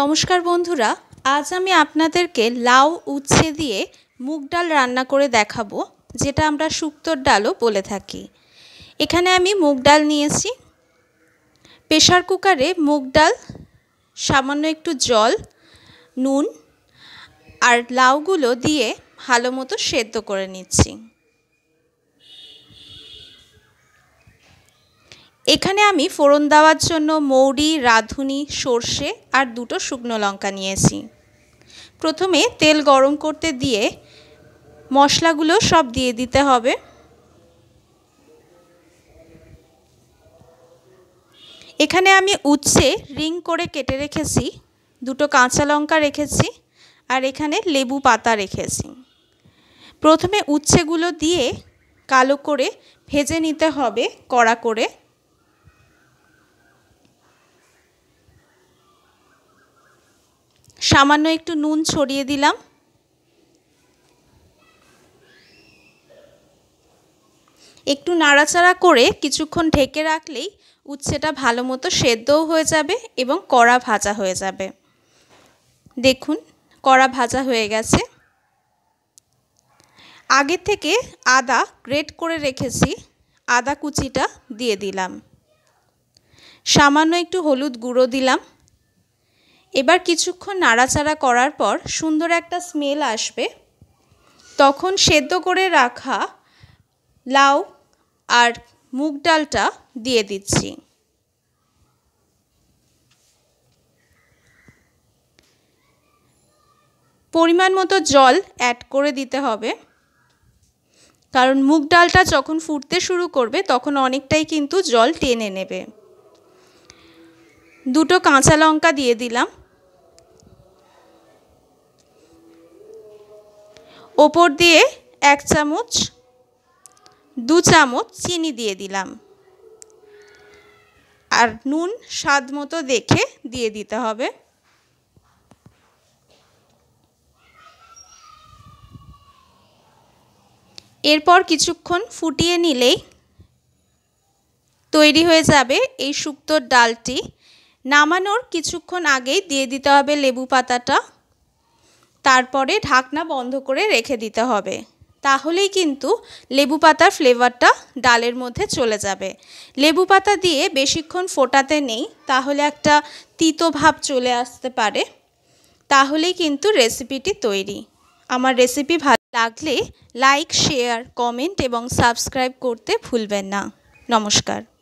নমস্কার বন্ধুরা আজ আমি আপনাদেরকে লাউ উচ্ছে দিয়ে মুগ ডাল রান্না করে দেখাবো যেটা আমরা শুক্তোর ডালও বলে থাকি এখানে আমি মুগ ডাল নিয়েছি প্রেশার কুকারে মুগ ডাল সামান্য একটু জল নুন আর লাউগুলো দিয়ে ভালো মতো সেদ্ধ করে নিচ্ছি এখানে আমি ফোড়ন দেওয়ার জন্য মৌরি রাঁধুনি সর্ষে আর দুটো শুকনো লঙ্কা নিয়েছি প্রথমে তেল গরম করতে দিয়ে মশলাগুলো সব দিয়ে দিতে হবে এখানে আমি উচ্ছে রিং করে কেটে রেখেছি দুটো কাঁচা লঙ্কা রেখেছি আর এখানে লেবু পাতা রেখেছি প্রথমে উচ্ছেগুলো দিয়ে কালো করে ভেজে নিতে হবে কড়া করে সামান্য একটু নুন ছড়িয়ে দিলাম একটু নাড়াচাড়া করে কিছুক্ষণ ঢেকে রাখলেই উচ্ছেটা ভালো মতো সেদ্ধও হয়ে যাবে এবং কড়া ভাজা হয়ে যাবে দেখুন কড়া ভাজা হয়ে গেছে আগে থেকে আদা গ্রেট করে রেখেছি আদা কুচিটা দিয়ে দিলাম সামান্য একটু হলুদ গুঁড়ো দিলাম এবার কিছুক্ষণ নাড়াচাড়া করার পর সুন্দর একটা স্মেল আসবে তখন সেদ্ধ করে রাখা লাউ আর মুগ ডালটা দিয়ে দিচ্ছি পরিমাণ মতো জল অ্যাড করে দিতে হবে কারণ মুগ ডালটা যখন ফুটতে শুরু করবে তখন অনেকটাই কিন্তু জল টেনে নেবে দুটো কাঁচা লঙ্কা দিয়ে দিলাম ওপর দিয়ে এক চামচ দু চামচ চিনি দিয়ে দিলাম আর নুন স্বাদ মতো দেখে দিয়ে দিতে হবে এরপর কিছুক্ষণ ফুটিয়ে নিলেই তৈরি হয়ে যাবে এই শুক্তোর ডালটি নামানোর কিছুক্ষণ আগেই দিয়ে দিতে হবে লেবু পাতাটা তারপরে ঢাকনা বন্ধ করে রেখে দিতে হবে তাহলেই কিন্তু লেবু পাতার ফ্লেভারটা ডালের মধ্যে চলে যাবে লেবু পাতা দিয়ে বেশিক্ষণ ফোটাতে নেই তাহলে একটা তিতো ভাব চলে আসতে পারে তাহলেই কিন্তু রেসিপিটি তৈরি আমার রেসিপি ভালো লাগলে লাইক শেয়ার কমেন্ট এবং সাবস্ক্রাইব করতে ভুলবেন না নমস্কার